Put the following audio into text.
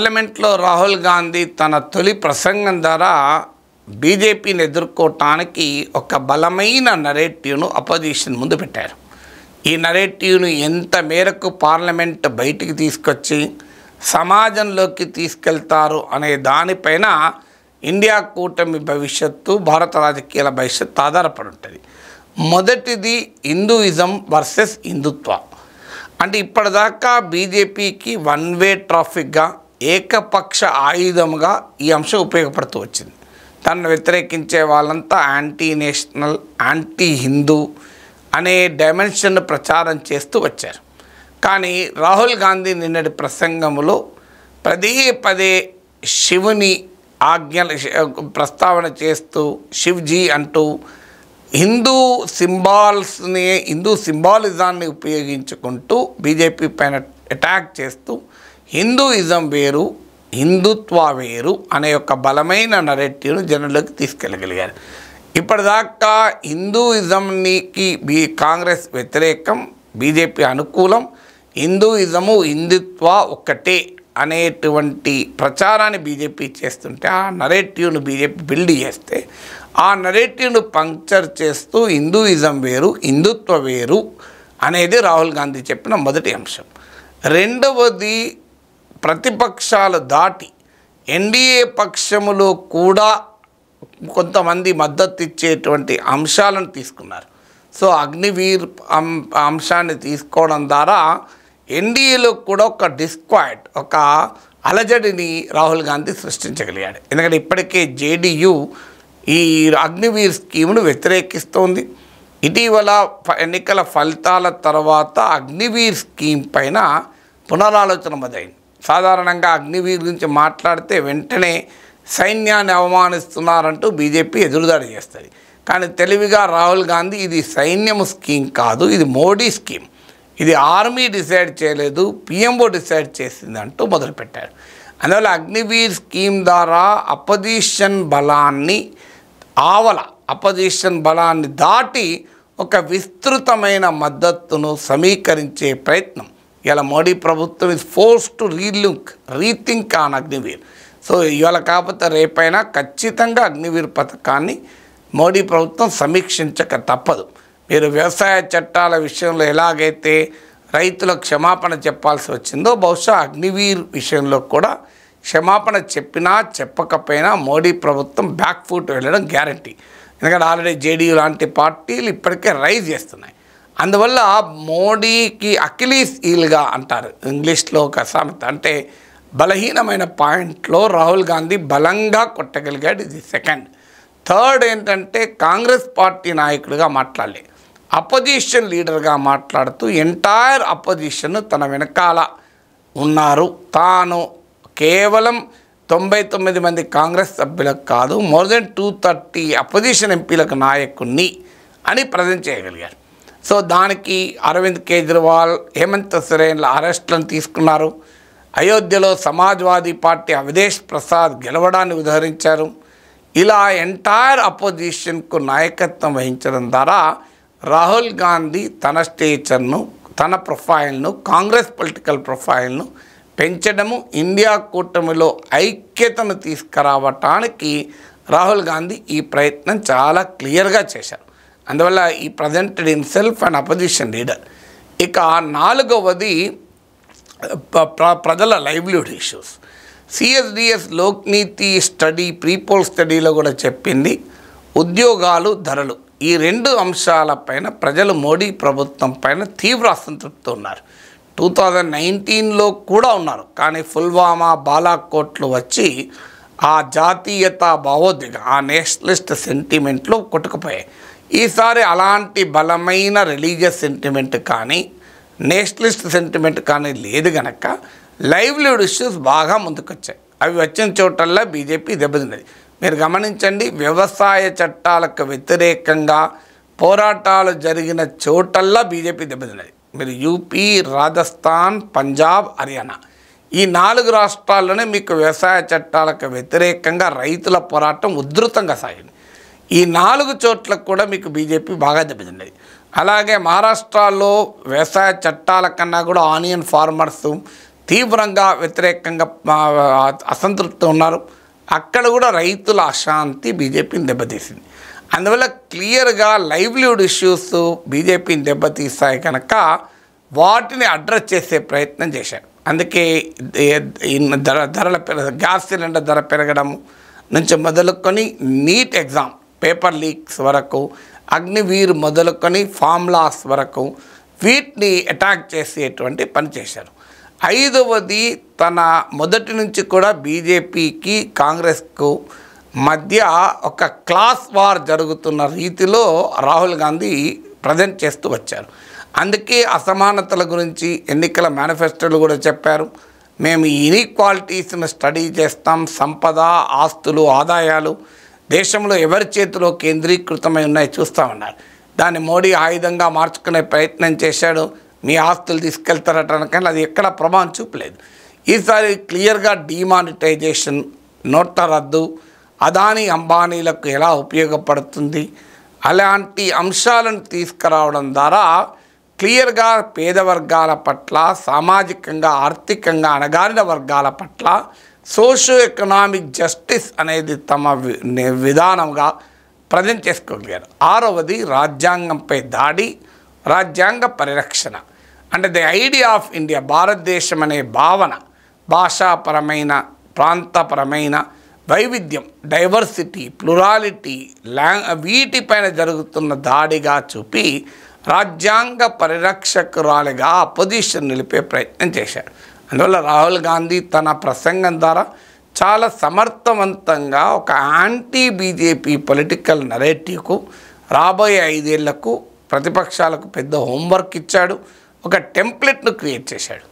పార్లమెంట్లో రాహుల్ గాంధీ తన తొలి ప్రసంగం ద్వారా బీజేపీని ఎదుర్కోవటానికి ఒక బలమైన నరేటివ్ను అపోజిషన్ ముందు పెట్టారు ఈ నరేటివ్ను ఎంత మేరకు పార్లమెంట్ బయటికి తీసుకొచ్చి సమాజంలోకి తీసుకెళ్తారు అనే దానిపైన ఇండియా కూటమి భవిష్యత్తు భారత రాజకీయాల భవిష్యత్తు ఆధారపడి ఉంటుంది మొదటిది హిందూయిజం వర్సెస్ హిందుత్వ అంటే ఇప్పటిదాకా బీజేపీకి వన్ వే ట్రాఫిక్గా ఏకపక్ష ఆయుధముగా ఈ అంశం ఉపయోగపడుతూ వచ్చింది తనను వ్యతిరేకించే వాళ్ళంతా యాంటీ నేషనల్ యాంటీ హిందూ అనే డైమెన్షన్ ప్రచారం చేస్తూ వచ్చారు కానీ రాహుల్ గాంధీ నిన్నటి ప్రసంగంలో పదే పదే శివుని ఆజ్ఞల ప్రస్తావన చేస్తూ శివ్జీ అంటూ హిందూ సింబాల్స్ని హిందూ సింబాలిజాన్ని ఉపయోగించుకుంటూ బీజేపీ పైన అటాక్ చేస్తూ హిందూయిజం వేరు హిందుత్వ వేరు అనే ఒక బలమైన నరెట్టివ్ను జనంలోకి తీసుకెళ్ళగలిగారు ఇప్పటిదాకా హిందూయిజంకి బీ కాంగ్రెస్ వ్యతిరేకం బీజేపీ అనుకూలం హిందూయిజము హిందుత్వ ఒక్కటే అనేటువంటి ప్రచారాన్ని బీజేపీ చేస్తుంటే ఆ నరేటివ్ను బీజేపీ బిల్డ్ చేస్తే ఆ నరేటివ్ను పంక్చర్ చేస్తూ హిందూయిజం వేరు హిందుత్వ వేరు అనేది రాహుల్ గాంధీ చెప్పిన మొదటి అంశం రెండవది ప్రతిపక్షాలు దాటి ఎన్డీఏ పక్షములో కూడా కొంతమంది మద్దతు ఇచ్చేటువంటి అంశాలను తీసుకున్నారు సో అగ్నివీర్ అంశాన్ని తీసుకోవడం ద్వారా ఎన్డీఏలో కూడా ఒక డిస్క్వాయిట్ ఒక అలజడిని రాహుల్ గాంధీ సృష్టించగలిగాడు ఎందుకంటే ఇప్పటికే జేడీయూ ఈ అగ్నివీర్ స్కీమ్ను వ్యతిరేకిస్తోంది ఇటీవల ఎన్నికల ఫలితాల తర్వాత అగ్నివీర్ స్కీమ్ పైన పునరాలోచన మొదలైంది సాధారణంగా అగ్నివీర్ గురించి మాట్లాడితే వెంటనే సైన్యాన్ని అవమానిస్తున్నారంటూ బీజేపీ ఎదురుదాడి చేస్తుంది కానీ తెలివిగా రాహుల్ గాంధీ ఇది సైన్యం స్కీమ్ కాదు ఇది మోడీ స్కీమ్ ఇది ఆర్మీ డిసైడ్ చేయలేదు పిఎంఓ డిసైడ్ చేసింది అంటూ మొదలుపెట్టారు అందువల్ల అగ్నివీర్ స్కీమ్ ద్వారా అపోజిషన్ బలాన్ని ఆవల అపోజిషన్ బలాన్ని దాటి ఒక విస్తృతమైన మద్దతును సమీకరించే ప్రయత్నం ఇవాళ మోడీ ప్రభుత్వం is force to relook rethink on Agniveer so ఇవాళ కాకపోతే రేపైనా ఖచ్చితంగా అగ్నివీర్ పథకాన్ని మోడీ ప్రభుత్వం సమీక్షించక తప్పదు మీరు వ్యవసాయ చట్టాల విషయంలో ఎలాగైతే రైతులకు క్షమాపణ చెప్పాల్సి వచ్చిందో బహుశా అగ్నివీర్ విషయంలో కూడా క్షమాపణ చెప్పినా చెప్పకపోయినా మోడీ ప్రభుత్వం బ్యాక్ ఫుట్ వెళ్ళడం గ్యారంటీ ఎందుకంటే ఆల్రెడీ జేడీయూ లాంటి పార్టీలు ఇప్పటికే రైజ్ చేస్తున్నాయి అందువల్ల మోడీకి అఖిలీస్ ఈల్గా అంటారు ఇంగ్లీష్లో ఒక సామెత అంటే బలహీనమైన పాయింట్లో రాహుల్ గాంధీ బలంగా కొట్టగలిగాడు ఇది సెకండ్ థర్డ్ ఏంటంటే కాంగ్రెస్ పార్టీ నాయకుడిగా మాట్లాడలే అపోజిషన్ లీడర్గా మాట్లాడుతూ ఎంటైర్ అపోజిషన్ తన వెనకాల ఉన్నారు తాను కేవలం తొంభై తొమ్మిది మంది కాంగ్రెస్ సభ్యులకు కాదు more than two thirty opposition ఎంపీలకు నాయకుణ్ణి అని ప్రజెంట్ చేయగలిగారు సో దానికి అరవింద్ కేజ్రీవాల్ హేమంత్ సరేన్ల అరెస్ట్లను తీసుకున్నారు అయోధ్యలో సమాజ్వాదీ పార్టీ అవధేష్ ప్రసాద్ గెలవడాన్ని ఉదహరించారు ఇలా ఎంటైర్ అపోజిషన్కు నాయకత్వం వహించడం ద్వారా రాహుల్ గాంధీ తన స్టేచర్ను తన ప్రొఫైల్ను కాంగ్రెస్ పొలిటికల్ ప్రొఫైల్ను పెంచడము ఇండియా కూటమిలో ఐక్యతను తీసుకురావటానికి రాహుల్ గాంధీ ఈ ప్రయత్నం చాలా క్లియర్గా చేశారు అందువల్ల ఈ presented self and opposition leader ఇక నాలుగవది ప్రజల livelihood issues CSDS Lokniti study prepoll స్టడీలో కూడా చెప్పింది ఉద్యోగాలు ధరలు ఈ రెండు అంశాలపైన ప్రజలు మోడీ ప్రభుత్వం పైన తీవ్ర అసంతృప్తి ఉన్నారు టూ థౌజండ్ నైన్టీన్లో కూడా ఉన్నారు కానీ పుల్వామా బాలాకోట్లు వచ్చి ఆ జాతీయత భావోద్వేగం ఆ నేషనలిస్ట్ సెంటిమెంట్లు కొట్టుకుపోయాయి ఈసారి అలాంటి బలమైన రిలీజియస్ సెంటిమెంట్ కానీ నేషనలిస్ట్ సెంటిమెంట్ కానీ లేదు గనక లైవ్లీహుడ్ ఇష్యూస్ బాగా ముందుకొచ్చాయి అవి వచ్చిన చోటల్లా బీజేపీ దెబ్బతిన్నది మీరు గమనించండి వ్యవసాయ చట్టాలకు వ్యతిరేకంగా పోరాటాలు జరిగిన చోటల్లా బీజేపీ దెబ్బతిన్నది మీరు యూపీ రాజస్థాన్ పంజాబ్ హర్యానా ఈ నాలుగు రాష్ట్రాల్లోనే మీకు వ్యవసాయ చట్టాలకు వ్యతిరేకంగా రైతుల పోరాటం ఉధృతంగా సాగింది ఈ నాలుగు చోట్లకు కూడా మీకు బీజేపీ బాగా దెబ్బతిన్నది అలాగే మహారాష్ట్రలో వ్యవసాయ చట్టాల కన్నా కూడా ఆనియన్ ఫార్మర్స్ తీవ్రంగా వ్యతిరేకంగా అసంతృప్తి ఉన్నారు అక్కడ కూడా రైతుల అశాంతి బీజేపీని దెబ్బతీసింది అందువల్ల క్లియర్గా లైవ్లీహుడ్ ఇష్యూస్ బీజేపీని దెబ్బతీస్తాయి కనుక వాటిని అడ్రస్ చేసే ప్రయత్నం చేశారు అందుకే ధర ధరల గ్యాస్ సిలిండర్ ధర పెరగడం నుంచి మొదలుకొని నీట్ ఎగ్జామ్ పేపర్ లీక్స్ వరకు అగ్నివీర్ మొదలుకొని ఫామ్లాస్ వరకు వీటిని అటాక్ చేసేటువంటి పనిచేశారు ఐదవది తన మొదటి నుంచి కూడా బీజేపీకి కాంగ్రెస్కు మధ్య ఒక క్లాస్ వార్ జరుగుతున్న రీతిలో రాహుల్ గాంధీ ప్రజెంట్ చేస్తూ వచ్చారు అందుకే అసమానతల గురించి ఎన్నికల మేనిఫెస్టోలు కూడా చెప్పారు మేము ఈక్వాలిటీస్ను స్టడీ చేస్తాం సంపద ఆస్తులు ఆదాయాలు దేశంలో ఎవరి చేతిలో కేంద్రీకృతమై ఉన్నాయి చూస్తూ ఉన్నారు దాన్ని మోడీ ఆయుధంగా మార్చుకునే ప్రయత్నం చేశాడు మీ ఆస్తులు తీసుకెళ్తారటానికని అది ఎక్కడ ప్రభావం చూపలేదు ఈసారి క్లియర్గా డిమానిటైజేషన్ నోట్ల రద్దు అదాని అంబానీలకు ఎలా ఉపయోగపడుతుంది అలాంటి అంశాలను తీసుకురావడం ద్వారా క్లియర్గా పేద వర్గాల పట్ల సామాజికంగా ఆర్థికంగా అణగారిన వర్గాల పట్ల సోషో ఎకనామిక్ జస్టిస్ అనేది తమ విధానంగా ప్రజెంట్ చేసుకోగలిగారు ఆరవది రాజ్యాంగంపై దాడి రాజ్యాంగ పరిరక్షణ అంటే ది ఐడియా ఆఫ్ ఇండియా భారతదేశం అనే భావన భాషాపరమైన ప్రాంతపరమైన వైవిధ్యం డైవర్సిటీ ప్లురాలిటీ లా వీటిపైన జరుగుతున్న దాడిగా చూపి రాజ్యాంగ పరిరక్షకురాలిగా అపోజిషన్ నిలిపే ప్రయత్నం చేశారు అందువల్ల రాహుల్ గాంధీ తన ప్రసంగం ద్వారా చాలా సమర్థవంతంగా ఒక యాంటీ బీజేపీ పొలిటికల్ నరేటివ్కు రాబోయే ఐదేళ్లకు ప్రతిపక్షాలకు పెద్ద హోంవర్క్ ఇచ్చాడు ఒక టెంప్లెట్ను క్రియేట్ చేశాడు